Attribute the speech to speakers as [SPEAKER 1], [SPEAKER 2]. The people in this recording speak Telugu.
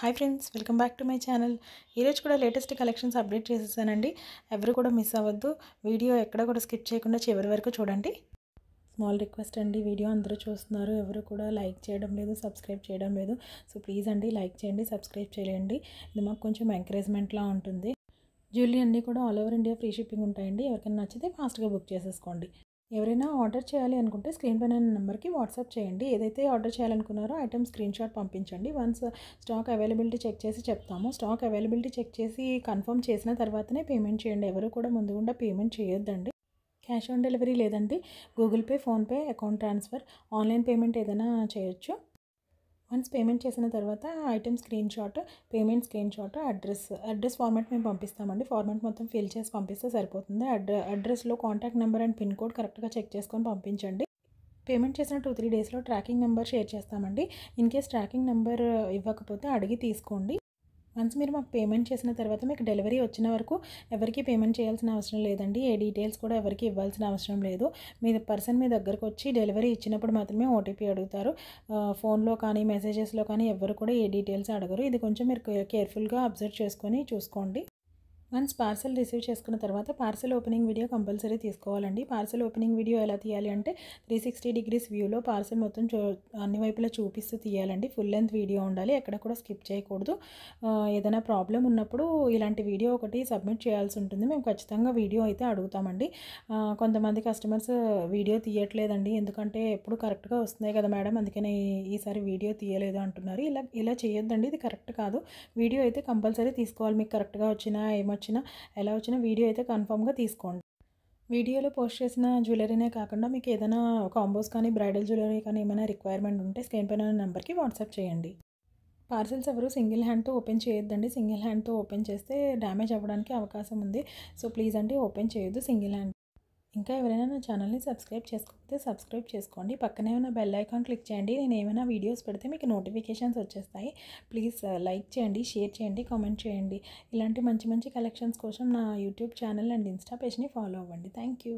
[SPEAKER 1] hi friends welcome back to my channel ఈరోజు కూడా లేటెస్ట్ కలెక్షన్స్ అప్డేట్ చేసేసానండి ఎవరు కూడా మిస్ అవ్వద్దు వీడియో ఎక్కడ కూడా స్కిప్ చేయకుండా చివరి వరకు చూడండి స్మాల్ రిక్వెస్ట్ అండి వీడియో అందరూ చూస్తున్నారు ఎవరు కూడా లైక్ చేయడం లేదు సబ్స్క్రైబ్ చేయడం లేదు సో ప్లీజ్ అండి లైక్ చేయండి సబ్స్క్రైబ్ చేయండి ఇది మాకు కొంచెం ఎంకరేజ్మెంట్లా ఉంటుంది జ్యువెలరీ అన్నీ కూడా all over India free shipping ఉంటాయండి ఎవరికైనా నచ్చితే ఫాస్ట్గా బుక్ చేసేసుకోండి ఎవరైనా ఆర్డర్ చేయాలి అనుకుంటే స్క్రీన్ పైన నెంబర్కి వాట్సాప్ చేయండి ఏదైతే ఆర్డర్ చేయాలనుకున్నారో ఐటమ్ స్క్రీన్ షాట్ పంపించండి వన్స్ స్టాక్ అవైలబిలిటీ చెక్ చేసి చెప్తాము స్టాక్ అవైలబిలిటీ చెక్ చేసి కన్ఫర్మ్ చేసిన తర్వాతనే పేమెంట్ చేయండి ఎవరు కూడా ముందుగుండా పేమెంట్ చేయొద్దండి క్యాష్ ఆన్ డెలివరీ లేదండి Google Pay PhonePe account transfer online payment ఏదైనా చేయొచ్చు వన్స్ పేమెంట్ చేసిన తర్వాత item screenshot payment screenshot address address format మేము పంపిస్తామండి ఫార్మాట్ మొత్తం ఫిల్ చేసి పంపిస్తే సరిపోతుంది అడ్ర అడ్రస్లో contact number and pin code కరెక్ట్గా చెక్ చేసుకొని పంపించండి పేమెంట్ చేసిన టూ త్రీ డేస్లో ట్రాకింగ్ నెంబర్ షేర్ చేస్తామండి ఇన్ కేస్ ట్రాకింగ్ నెంబర్ ఇవ్వకపోతే అడిగి తీసుకోండి వన్స్ మీరు మాకు పేమెంట్ చేసిన తర్వాత మీకు డెలివరీ వచ్చిన వరకు ఎవరికి పేమెంట్ చేయాల్సిన అవసరం లేదండి ఏ డీటెయిల్స్ కూడా ఎవరికి ఇవ్వాల్సిన అవసరం లేదు మీ పర్సన్ మీ దగ్గరకు వచ్చి డెలివరీ ఇచ్చినప్పుడు మాత్రమే ఓటీపీ అడుగుతారు ఫోన్లో కానీ మెసేజెస్లో కానీ ఎవరు కూడా ఏ డీటెయిల్స్ అడగరు ఇది కొంచెం మీరు కేర్ఫుల్గా అబ్జర్వ్ చేసుకొని చూసుకోండి వన్స్ పార్సల్ రిసీవ్ చేసుకున్న తర్వాత పార్సల్ ఓపెనింగ్ వీడియో కంపల్సరీ తీసుకోవాలండి పార్సల్ ఓపెనింగ్ వీడియో ఎలా తీయాలి అంటే త్రీ సిక్స్టీ డిగ్రీస్ వ్యూలో పార్సల్ మొత్తం అన్ని వైపులా చూపిస్తూ తీయాలండి ఫుల్ లెంత్ వీడియో ఉండాలి ఎక్కడ కూడా స్కిప్ చేయకూడదు ఏదైనా ప్రాబ్లం ఉన్నప్పుడు ఇలాంటి వీడియో ఒకటి సబ్మిట్ చేయాల్సి ఉంటుంది మేము ఖచ్చితంగా వీడియో అయితే అడుగుతామండి కొంతమంది కస్టమర్స్ వీడియో తీయట్లేదండి ఎందుకంటే ఎప్పుడు కరెక్ట్గా వస్తున్నాయి కదా మేడం అందుకనే ఈసారి వీడియో తీయలేదు అంటున్నారు ఇలా ఇలా చేయొద్దండి ఇది కరెక్ట్ కాదు వీడియో అయితే కంపల్సరీ తీసుకోవాలి మీకు కరెక్ట్గా వచ్చినా ఏమో వచ్చినా ఎలా వచ్చినా వీడియో అయితే కన్ఫామ్గా తీసుకోండి వీడియోలో పోస్ట్ చేసిన జ్యువెలరీనే కాకుండా మీకు ఏదైనా కాంబోస్ కానీ బ్రైడల్ జ్యువెలరీ కానీ ఏమైనా రిక్వైర్మెంట్ ఉంటే స్క్రీన్ పైన నెంబర్కి వాట్సాప్ చేయండి పార్సెల్స్ ఎవరు సింగిల్ హ్యాండ్తో ఓపెన్ చేయొద్దండి సింగిల్ హ్యాండ్తో ఓపెన్ చేస్తే డ్యామేజ్ అవ్వడానికి అవకాశం ఉంది సో ప్లీజ్ అండి ఓపెన్ చేయొద్దు సింగిల్ హ్యాండ్ ఇంకా ఎవరైనా నా ఛానల్ని సబ్స్క్రైబ్ చేసుకోకపోతే సబ్స్క్రైబ్ చేసుకోండి పక్కనే ఉన్న బెల్ ఐకాన్ క్లిక్ చేయండి నేను ఏమైనా వీడియోస్ పెడితే మీకు నోటిఫికేషన్స్ వచ్చేస్తాయి ప్లీజ్ లైక్ చేయండి షేర్ చేయండి కామెంట్ చేయండి ఇలాంటి మంచి మంచి కలెక్షన్స్ కోసం నా యూట్యూబ్ ఛానల్ అండ్ ఇన్స్టా పేజ్ని ఫాలో అవ్వండి థ్యాంక్ యూ